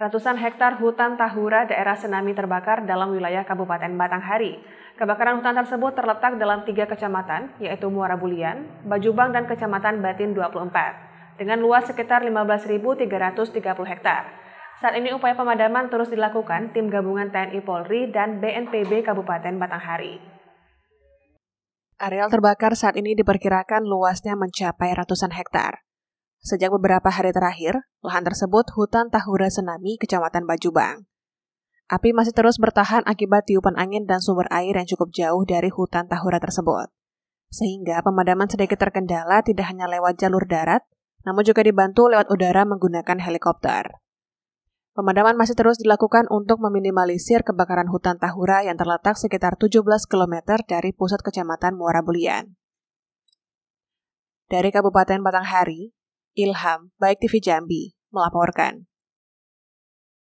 Ratusan hektar hutan Tahura daerah senami terbakar dalam wilayah Kabupaten Batanghari. Kebakaran hutan tersebut terletak dalam tiga kecamatan, yaitu Muara Bulian, Bajubang, dan Kecamatan Batin 24, dengan luas sekitar 15.330 hektar. Saat ini upaya pemadaman terus dilakukan tim gabungan TNI Polri dan BNPB Kabupaten Batanghari. Areal terbakar saat ini diperkirakan luasnya mencapai ratusan hektar. Sejak beberapa hari terakhir, lahan tersebut hutan Tahura Senami, Kecamatan Bajubang. Api masih terus bertahan akibat tiupan angin dan sumber air yang cukup jauh dari hutan Tahura tersebut. Sehingga pemadaman sedikit terkendala tidak hanya lewat jalur darat, namun juga dibantu lewat udara menggunakan helikopter. Pemadaman masih terus dilakukan untuk meminimalisir kebakaran hutan Tahura yang terletak sekitar 17 km dari pusat kecamatan Muara Bulian. Dari Kabupaten Batanghari, Ilham, Baik TV Jambi, melaporkan.